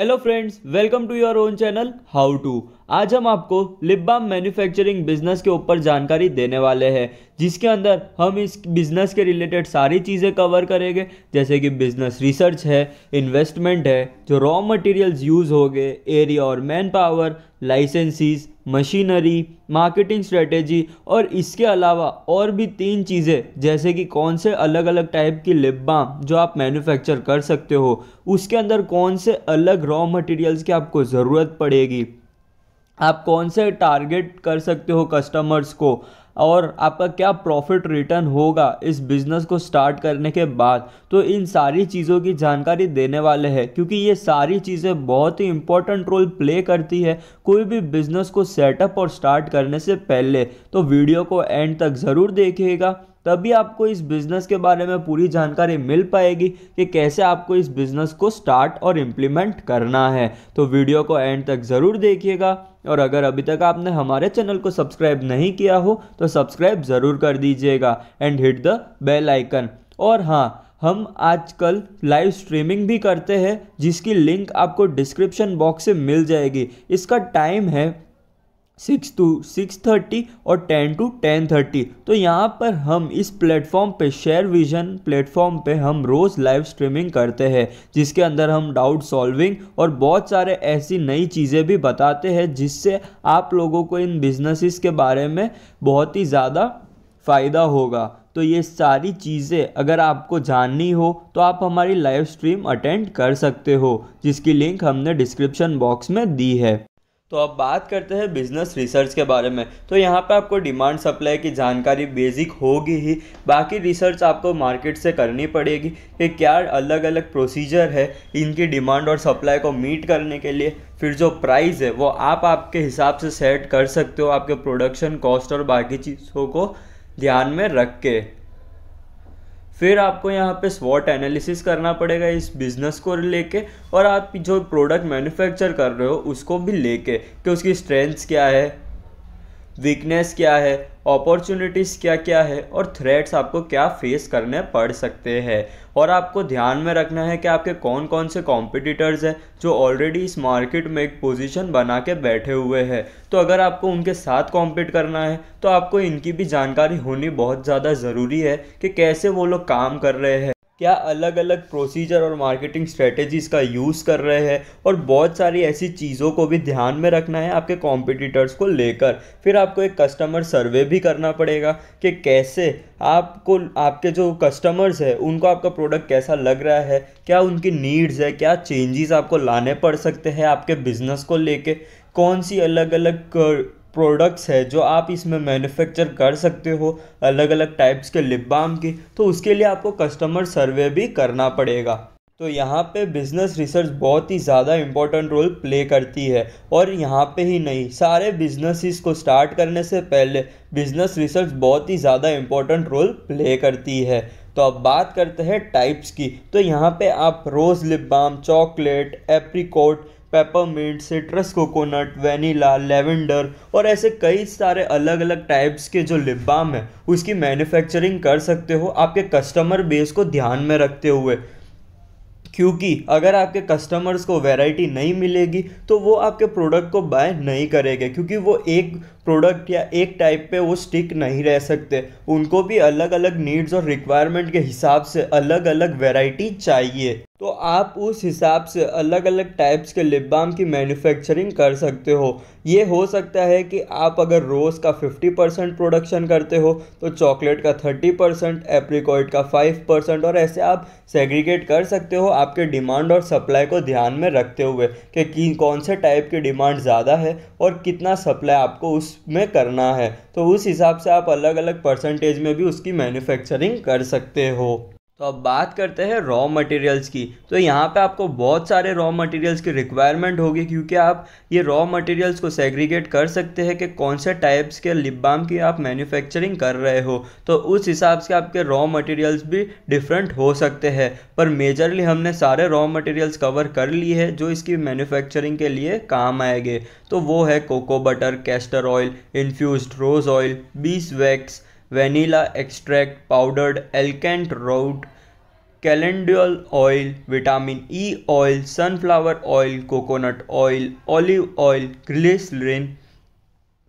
hello friends welcome to your own channel how to आज हम आपको लिप बाम मैन्युफैक्चरिंग बिजनेस के ऊपर जानकारी देने वाले हैं जिसके अंदर हम इस बिजनेस के रिलेटेड सारी चीज़ें कवर करेंगे जैसे कि बिजनेस रिसर्च है इन्वेस्टमेंट है जो रॉ मटेरियल्स यूज़ हो गए एरिया और manpower licensees machinery marketing strategy और इसके अलावा और भी तीन चीज़ें जैसे कि कौन से अलग अलग टाइप की लिप बाम जो आप मैन्युफैक्चर कर सकते हो उसके अंदर कौन से अलग रॉ मटेरियल्स की आपको ज़रूरत पड़ेगी आप कौन से टारगेट कर सकते हो कस्टमर्स को और आपका क्या प्रॉफिट रिटर्न होगा इस बिज़नेस को स्टार्ट करने के बाद तो इन सारी चीज़ों की जानकारी देने वाले हैं क्योंकि ये सारी चीज़ें बहुत ही इंपॉर्टेंट रोल प्ले करती है कोई भी बिज़नेस को सेटअप और स्टार्ट करने से पहले तो वीडियो को एंड तक ज़रूर देखिएगा तभी आपको इस बिज़नेस के बारे में पूरी जानकारी मिल पाएगी कि कैसे आपको इस बिज़नेस को स्टार्ट और इम्प्लीमेंट करना है तो वीडियो को एंड तक ज़रूर देखिएगा और अगर अभी तक आपने हमारे चैनल को सब्सक्राइब नहीं किया हो तो सब्सक्राइब ज़रूर कर दीजिएगा and hit the bell icon और हाँ हम आजकल लाइव स्ट्रीमिंग भी करते हैं जिसकी लिंक आपको डिस्क्रिप्शन बॉक्स से मिल जाएगी इसका टाइम है सिक्स टू सिक्स थर्टी और टेन टू टेन थर्टी तो यहाँ पर हम इस प्लेटफॉर्म पे शेयर विजन प्लेटफॉर्म पे हम रोज़ लाइव स्ट्रीमिंग करते हैं जिसके अंदर हम डाउट सॉल्विंग और बहुत सारे ऐसी नई चीज़ें भी बताते हैं जिससे आप लोगों को इन बिजनेसिस के बारे में बहुत ही ज़्यादा फ़ायदा होगा तो ये सारी चीज़ें अगर आपको जाननी हो तो आप हमारी लाइव स्ट्रीम अटेंड कर सकते हो जिसकी लिंक हमने डिस्क्रिप्शन बॉक्स में दी है तो अब बात करते हैं बिज़नेस रिसर्च के बारे में तो यहाँ पे आपको डिमांड सप्लाई की जानकारी बेसिक होगी ही बाकी रिसर्च आपको मार्केट से करनी पड़ेगी कि क्या अलग अलग प्रोसीजर है इनकी डिमांड और सप्लाई को मीट करने के लिए फिर जो प्राइस है वो आप आपके हिसाब से सेट कर सकते हो आपके प्रोडक्शन कॉस्ट और बाकी चीज़ों को ध्यान में रख के फिर आपको यहाँ पे स्वॉट एनालिसिस करना पड़ेगा इस बिज़नेस को लेके और आप जो प्रोडक्ट मैन्युफैक्चर कर रहे हो उसको भी लेके कि उसकी स्ट्रेंथ्स क्या है वीकनेस क्या है अपॉर्चुनिटीज़ क्या क्या है और थ्रेट्स आपको क्या फेस करने पड़ सकते हैं और आपको ध्यान में रखना है कि आपके कौन कौन से कॉम्पिटिटर्स हैं जो ऑलरेडी इस मार्केट में एक पोजीशन बना के बैठे हुए हैं तो अगर आपको उनके साथ कॉम्पीट करना है तो आपको इनकी भी जानकारी होनी बहुत ज़्यादा ज़रूरी है कि कैसे वो लोग काम कर रहे हैं क्या अलग अलग प्रोसीजर और मार्केटिंग स्ट्रेटजीज़ का यूज़ कर रहे हैं और बहुत सारी ऐसी चीज़ों को भी ध्यान में रखना है आपके कॉम्पिटिटर्स को लेकर फिर आपको एक कस्टमर सर्वे भी करना पड़ेगा कि कैसे आपको आपके जो कस्टमर्स हैं उनको आपका प्रोडक्ट कैसा लग रहा है क्या उनकी नीड्स है क्या चेंजेस आपको लाने पड़ सकते हैं आपके बिज़नेस को लेके कौन सी अलग अलग प्रोडक्ट्स है जो आप इसमें मैन्युफैक्चर कर सकते हो अलग अलग टाइप्स के लिप बाम की तो उसके लिए आपको कस्टमर सर्वे भी करना पड़ेगा तो यहाँ पे बिज़नेस रिसर्च बहुत ही ज़्यादा इम्पोर्टेंट रोल प्ले करती है और यहाँ पे ही नहीं सारे बिजनेसिस को स्टार्ट करने से पहले बिज़नेस रिसर्च बहुत ही ज़्यादा इम्पोर्टेंट रोल प्ले करती है तो अब बात करते हैं टाइप्स की तो यहाँ पे आप rose lip balm chocolate apricot peppermint citrus coconut vanilla lavender और ऐसे कई सारे अलग अलग टाइप्स के जो लिप बाम है उसकी मैन्युफैक्चरिंग कर सकते हो आपके कस्टमर बेस को ध्यान में रखते हुए क्योंकि अगर आपके कस्टमर्स को वैरायटी नहीं मिलेगी तो वो आपके प्रोडक्ट को बाय नहीं करेंगे क्योंकि वो एक प्रोडक्ट या एक टाइप पे वो स्टिक नहीं रह सकते उनको भी अलग अलग नीड्स और रिक्वायरमेंट के हिसाब से अलग अलग वैरायटी चाहिए तो आप उस हिसाब से अलग अलग टाइप्स के लिप बाम की मैन्युफैक्चरिंग कर सकते हो ये हो सकता है कि आप अगर रोज़ का 50 परसेंट प्रोडक्शन करते हो तो चॉकलेट का 30 परसेंट एप्रिकॉइड का 5 परसेंट और ऐसे आप सेग्रीगेट कर सकते हो आपके डिमांड और सप्लाई को ध्यान में रखते हुए कि कौन से टाइप की डिमांड ज़्यादा है और कितना सप्लाई आपको उस उसमें करना है तो उस हिसाब से आप अलग अलग परसेंटेज में भी उसकी मैन्युफैक्चरिंग कर सकते हो तो अब बात करते हैं रॉ मटेरियल्स की तो यहाँ पे आपको बहुत सारे रॉ मटेरियल्स की रिक्वायरमेंट होगी क्योंकि आप ये रॉ मटेरियल्स को सेग्रीगेट कर सकते हैं कि कौन से टाइप्स के लिप बाम की आप मैन्युफैक्चरिंग कर रहे हो तो उस हिसाब से आपके रॉ मटेरियल्स भी डिफरेंट हो सकते हैं पर मेजरली हमने सारे रॉ मटेरियल्स कवर कर लिए है जो इसकी मैन्युफैक्चरिंग के लिए काम आएंगे तो वो है cocoa butter castor oil infuse rose oil beeswax vanilla extract, powdered alkant root, calendula oil, vitamin E oil, sunflower oil, coconut oil, olive oil, glycerin,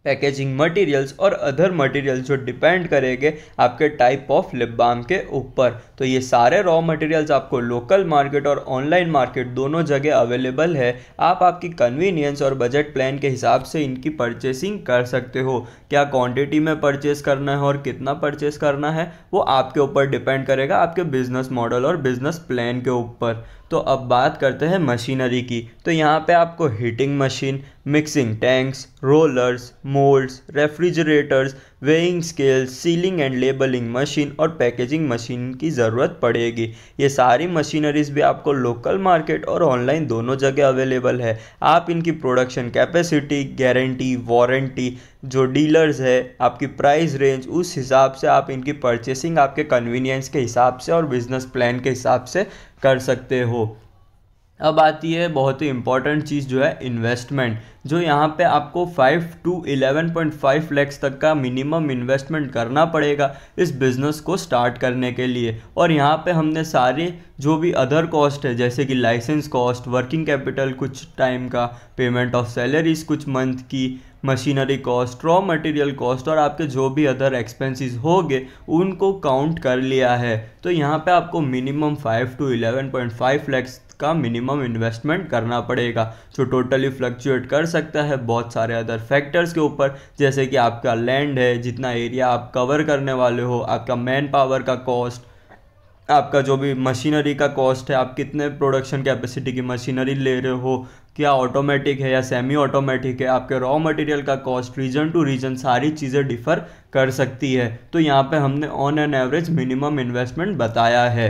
packaging materials और अदर मटेरियल्स जो depend करेंगे आपके type of lip balm के ऊपर तो ये सारे raw materials आपको लोकल मार्केट और ऑनलाइन मार्केट दोनों जगह अवेलेबल है आप आपकी कन्वीनियंस और बजट प्लान के हिसाब से इनकी परचेसिंग कर सकते हो क्या क्वांटिटी में परचेस करना है और कितना परचेस करना है वो आपके ऊपर डिपेंड करेगा आपके बिजनेस मॉडल और बिजनेस प्लान के ऊपर तो अब बात करते हैं मशीनरी की तो यहाँ पे आपको heating machine mixing tanks rollers moulds refrigerators weighing scales sealing and labelling machine और पैकेजिंग मशीन की ज़रूरत पड़ेगी ये सारी मशीनरीज भी आपको लोकल मार्केट और ऑनलाइन दोनों जगह अवेलेबल है आप इनकी प्रोडक्शन कैपेसिटी गारंटी वारंटी जो डीलर्स है आपकी प्राइस रेंज उस हिसाब से आप इनकी परचेसिंग आपके कन्वीनियंस के हिसाब से और बिजनेस प्लान के हिसाब से कर सकते हो अब आती है बहुत ही इंपॉर्टेंट चीज़ जो है इन्वेस्टमेंट जो यहाँ पे आपको 5 टू 11.5 लैक्स तक का मिनिमम इन्वेस्टमेंट करना पड़ेगा इस बिज़नेस को स्टार्ट करने के लिए और यहाँ पे हमने सारे जो भी अदर कॉस्ट है जैसे कि लाइसेंस कॉस्ट वर्किंग कैपिटल कुछ टाइम का पेमेंट ऑफ सैलरीज कुछ मंथ की machinery cost raw material cost और आपके जो भी अदर एक्सपेंसेस होंगे उनको काउंट कर लिया है तो यहाँ पे आपको minimum five to eleven point five lakhs का मिनिमम इन्वेस्टमेंट करना पड़ेगा जो टोटली फ्लक्चुएट कर सकता है बहुत सारे अदर फैक्टर्स के ऊपर जैसे कि आपका लैंड है जितना एरिया आप कवर करने वाले हो आपका मैन पावर का कॉस्ट आपका जो भी मशीनरी का कॉस्ट है आप कितने प्रोडक्शन कैपेसिटी की मशीनरी ले रहे हो क्या ऑटोमेटिक है या सेमी ऑटोमेटिक है आपके रॉ मटेरियल का कॉस्ट रीजन टू रीजन सारी चीज़ें डिफ़र कर सकती है तो यहाँ पे हमने on an average minimum investment बताया है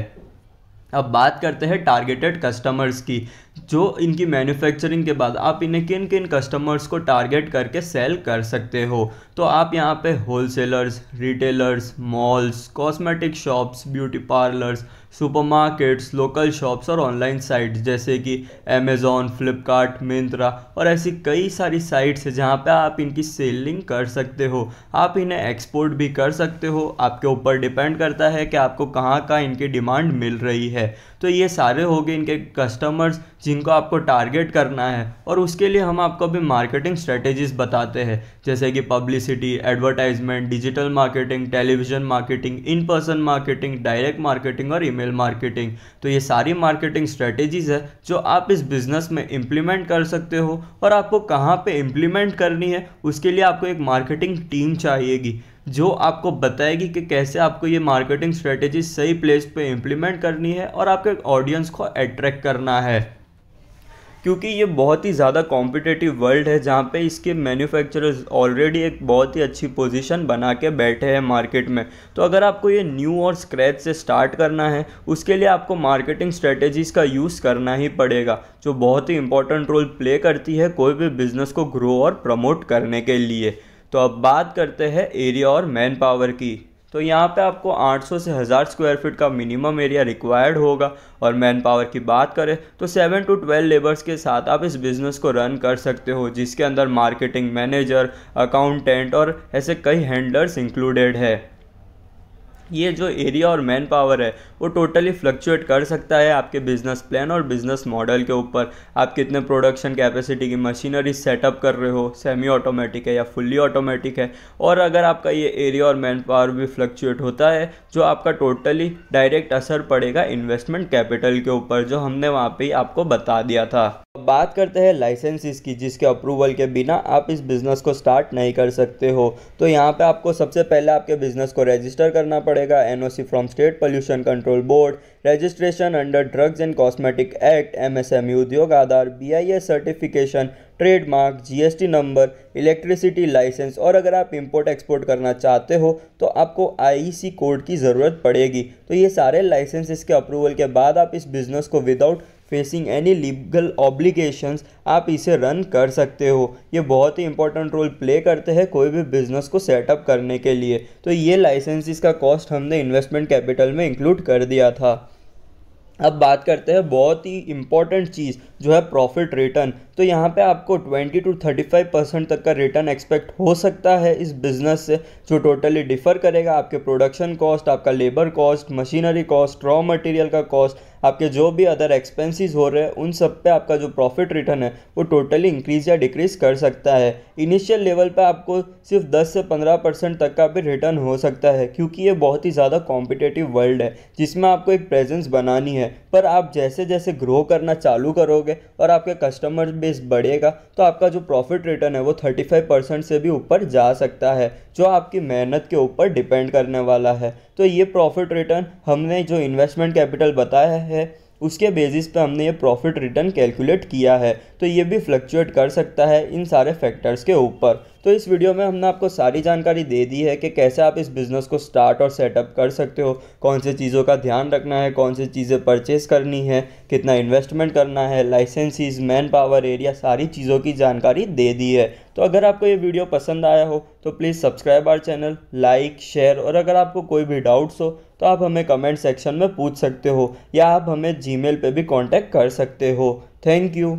अब बात करते हैं टारगेटेड कस्टमर्स की जो इनकी मैन्युफैक्चरिंग के बाद आप इन्हें किन किन कस्टमर्स को टारगेट करके सेल कर सकते हो तो आप यहाँ पे wholesalers retailers malls cosmetic shops beauty parlours supermarkets local shops और ऑनलाइन साइट्स जैसे कि अमेजोन फ्लिपकार्ट मिंत्रा और ऐसी कई सारी साइट्स हैं जहाँ पे आप इनकी सेलिंग कर सकते हो आप इन्हें एक्सपोर्ट भी कर सकते हो आपके ऊपर डिपेंड करता है कि आपको कहाँ का इनकी डिमांड मिल रही है तो ये सारे हो गए इनके कस्टमर्स जिनको आपको टारगेट करना है और उसके लिए हम आपको अभी मार्केटिंग स्ट्रेटेजीज बताते हैं जैसे कि publicity advertisement digital marketing television marketing in person marketing direct marketing और ईमेल मार्केटिंग तो ये सारी मार्केटिंग स्ट्रेटेजीज है जो आप इस बिज़नेस में इम्प्लीमेंट कर सकते हो और आपको कहाँ पर इम्प्लीमेंट करनी है उसके लिए आपको एक मार्केटिंग टीम चाहिएगी जो आपको बताएगी कि कैसे आपको ये मार्केटिंग स्ट्रेटेजी सही प्लेस पे इम्प्लीमेंट करनी है और आपके ऑडियंस को अट्रैक्ट करना है क्योंकि ये बहुत ही ज़्यादा कॉम्पिटेटिव वर्ल्ड है जहाँ पे इसके मैन्युफैक्चरर्स ऑलरेडी एक बहुत ही अच्छी पोजीशन बना के बैठे हैं मार्केट में तो अगर आपको ये न्यू और स्क्रैच से स्टार्ट करना है उसके लिए आपको मार्केटिंग स्ट्रेटेजीज़ का यूज़ करना ही पड़ेगा जो बहुत ही इंपॉर्टेंट रोल प्ले करती है कोई भी बिज़नेस को ग्रो और प्रमोट करने के लिए तो अब बात करते हैं एरिया और मैन पावर की तो यहाँ पे आपको 800 से हज़ार स्क्वायर फीट का मिनिमम एरिया रिक्वायर्ड होगा और मैन पावर की बात करें तो 7 टू 12 लेबर्स के साथ आप इस बिज़नेस को रन कर सकते हो जिसके अंदर मार्केटिंग मैनेजर अकाउंटेंट और ऐसे कई हैंडलर्स इंक्लूडेड है ये जो एरिया और मैन पावर है वो टोटली फ्लक्चुएट कर सकता है आपके बिजनेस प्लान और बिजनेस मॉडल के ऊपर आप कितने प्रोडक्शन कैपेसिटी की मशीनरी सेटअप कर रहे हो सेमी ऑटोमेटिक है या फुल्ली ऑटोमेटिक है और अगर आपका ये एरिया और मैन पावर भी फ्लक्चुएट होता है जो आपका टोटली डायरेक्ट असर पड़ेगा इन्वेस्टमेंट कैपिटल के ऊपर जो हमने वहाँ पर आपको बता दिया था बात करते हैं लाइसेंसेस की जिसके अप्रूवल के बिना आप इस बिज़नेस को स्टार्ट नहीं कर सकते हो तो यहाँ पे आपको सबसे पहले आपके बिज़नेस को रजिस्टर करना पड़ेगा NOC from state pollution control board registration under drugs and cosmetic act MSME Udyog Aadhaar BIS certification trademark GST number electricity licence और अगर आप इम्पोर्ट एक्सपोर्ट करना चाहते हो तो आपको सी कोड e की ज़रूरत पड़ेगी तो ये सारे लाइसेंसेस के अप्रूवल के बाद आप इस बिज़नेस को without facing any legal obligations आप इसे रन कर सकते हो ये बहुत ही इंपॉर्टेंट रोल प्ले करते हैं कोई भी बिजनेस को सेटअप करने के लिए तो ये लाइसेंसिस का कॉस्ट हमने इन्वेस्टमेंट कैपिटल में इंक्लूड कर दिया था अब बात करते हैं बहुत ही इंपॉर्टेंट चीज़ जो है प्रॉफिट रिटर्न तो यहाँ पे आपको 20 टू 35 परसेंट तक का रिटर्न एक्सपेक्ट हो सकता है इस बिज़नेस से जो टोटली डिफ़र करेगा आपके प्रोडक्शन कॉस्ट आपका labour cost machinery cost raw material का कॉस्ट आपके जो भी अदर एक्सपेंसेस हो रहे हैं उन सब पे आपका जो प्रॉफिट रिटर्न है वो टोटली इंक्रीज या डिक्रीज कर सकता है इनिशियल लेवल पर आपको सिर्फ दस से पंद्रह परसेंट तक का भी रिटर्न हो सकता है क्योंकि ये बहुत ही ज़्यादा कॉम्पिटेटिव वर्ल्ड है जिसमें आपको एक प्रेजेंस बनानी है पर आप जैसे जैसे ग्रो करना चालू करोगे और आपके कस्टमर भी परसेंटेज बढ़ेगा तो आपका जो प्रॉफिट रिटर्न है वो 35 परसेंट से भी ऊपर जा सकता है जो आपकी मेहनत के ऊपर डिपेंड करने वाला है तो ये प्रॉफिट रिटर्न हमने जो इन्वेस्टमेंट कैपिटल बताया है उसके बेसिस पे हमने ये प्रॉफिट रिटर्न कैलकुलेट किया है तो ये भी फ्लक्चुएट कर सकता है इन सारे फैक्टर्स के ऊपर तो इस वीडियो में हमने आपको सारी जानकारी दे दी है कि कैसे आप इस बिज़नेस को स्टार्ट और सेटअप कर सकते हो कौन से चीज़ों का ध्यान रखना है कौन सी चीज़ें परचेज़ करनी है कितना इन्वेस्टमेंट करना है लाइसेंसीज मैन पावर एरिया सारी चीज़ों की जानकारी दे दी है तो अगर आपको ये वीडियो पसंद आया हो तो please subscribe our channel like share और अगर आपको कोई भी डाउट्स हो तो आप हमें कमेंट सेक्शन में पूछ सकते हो या आप हमें जीमेल पे भी कांटेक्ट कर सकते हो थैंक यू